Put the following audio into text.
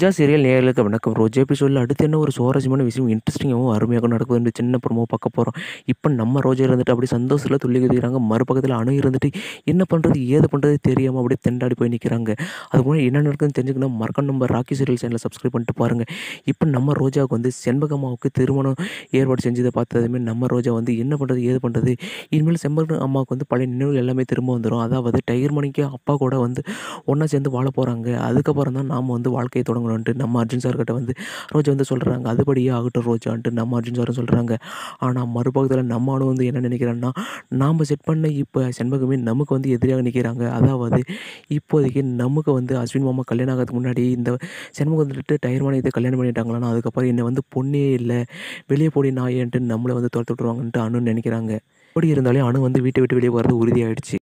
ஜா serial நேர்களுக்கு வணக்கம் ரோஜ் எபிசோடில் அடுத்து என்ன ஒரு சுவாரஸ்யமான விஷயம் இன்ட்ரெஸ்டிங்காகவும் நடக்குது என்று சின்ன பிரமோ பார்க்க போகிறோம் இப்போ நம்ம ரோஜா இருந்துட்டு அப்படி சந்தோஷத்தில் துள்ளி குதிக்கிறாங்க மறுபக்கத்தில் அணு இருந்துட்டு என்ன பண்ணுறது ஏது பண்ணுறது தெரியாமல் அப்படியே தெண்டாடி போய் நிற்கிறாங்க அது கூட என்ன நடக்குதுன்னு தெரிஞ்சுக்கணும் மறக்க நம்ம ராக்கி சீரியல் சேனலை சப்ஸ்கிரைப் பண்ணிட்டு பாருங்கள் இப்போ நம்ம ரோஜாவுக்கு வந்து செண்பகம்மாவுக்கு திருமணம் ஏற்பாடு செஞ்சதை பார்த்ததுமே நம்ம ரோஜா வந்து என்ன பண்ணுறது ஏது பண்ணுறது இனிமேல் செம்பகம் அம்மாவுக்கு வந்து பழைய நினைவுகள் எல்லாமே திரும்ப வந்துடும் அதாவது டயர் மணிக்கு அப்பா கூட வந்து ஒன்றா சேர்ந்து வாழ போகிறாங்க அதுக்கப்புறம் தான் நாம் வந்து வாழ்க்கையை தொடங்கணும் சொல்கிறாங்களோன்ட்டு நம்ம அர்ஜுன் சார்கிட்ட வந்து ரோஜா வந்து சொல்கிறாங்க அதுபடியே ஆகட்டும் ரோஜான்ட்டு நம்ம அர்ஜுன் சாரும் சொல்கிறாங்க ஆனால் மறுபக்கத்தில் நம்மளும் வந்து என்ன நினைக்கிறேன்னா நாம் செட் பண்ண இப்போ செண்பகமே நமக்கு வந்து எதிரியாக நிற்கிறாங்க அதாவது இப்போதைக்கு நமக்கு வந்து அஸ்வின் மாமா கல்யாணம் ஆகிறதுக்கு முன்னாடி இந்த செண்பகம் வந்துட்டு டயர் மானியத்தை கல்யாணம் பண்ணிட்டாங்களா அதுக்கப்புறம் என்னை வந்து பொண்ணே இல்லை வெளியே போடி நாயேன்ட்டு நம்மளை வந்து துரத்து விட்ருவாங்கன்ட்டு அணுன்னு நினைக்கிறாங்க அப்படி இருந்தாலே அணு வந்து வீட்டை விட்டு வெளியே போகிறது உறுதியாகிடுச்சு